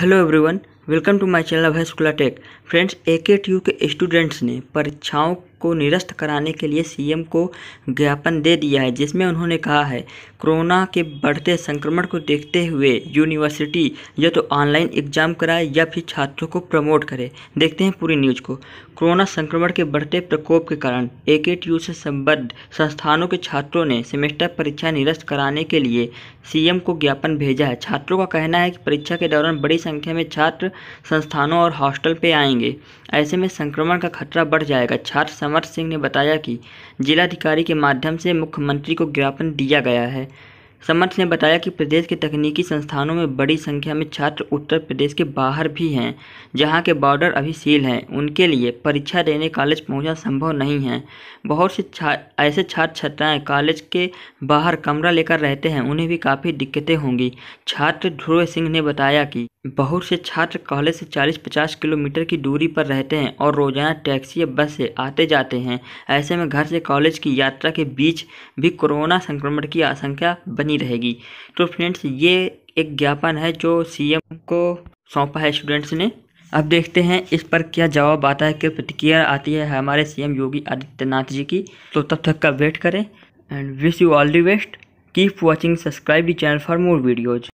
hello everyone welcome to my channel Abhay Shukla tech friends A K T you के students ने परीक्षाओं को निरस्त कराने के लिए सीएम को ज्ञापन दे दिया है जिसमें उन्होंने कहा है कोरोना के बढ़ते संक्रमण को देखते हुए यूनिवर्सिटी या तो ऑनलाइन एग्जाम कराए या फिर छात्रों को प्रमोट करे देखते हैं पूरी न्यूज को कोरोना संक्रमण के बढ़ते प्रकोप के कारण ए के यू से संबद्ध संस्थानों के छात्रों ने सेमेस्टर परीक्षा निरस्त कराने के लिए सीएम को ज्ञापन भेजा है छात्रों का कहना है कि परीक्षा के दौरान बड़ी संख्या में छात्र संस्थानों और हॉस्टल पे आएंगे ऐसे में संक्रमण का खतरा बढ़ जाएगा छात्र समर सिंह ने बताया कि जिलाधिकारी के माध्यम से मुख्यमंत्री को ज्ञापन दिया गया है समर्थ ने बताया कि प्रदेश के तकनीकी संस्थानों में बड़ी संख्या में छात्र उत्तर प्रदेश के बाहर भी हैं जहां के बॉर्डर अभी सील हैं उनके लिए परीक्षा देने कॉलेज पहुंचना संभव नहीं है बहुत से छा ऐसे छात्र छात्राएँ कॉलेज के बाहर कमरा लेकर रहते हैं उन्हें भी काफ़ी दिक्कतें होंगी छात्र ध्रुव सिंह ने बताया कि बहुत से छात्र कॉलेज से 40-50 किलोमीटर की दूरी पर रहते हैं और रोज़ाना टैक्सी या बस से आते जाते हैं ऐसे में घर से कॉलेज की यात्रा के बीच भी कोरोना संक्रमण की आशंका बनी रहेगी तो फ्रेंड्स ये एक ज्ञापन है जो सीएम को सौंपा है स्टूडेंट्स ने अब देखते हैं इस पर क्या जवाब आता है क्या प्रतिक्रिया आती है हमारे सी योगी आदित्यनाथ जी की तो तब तक का वेट करें and wish you all the best keep watching subscribe the channel for more videos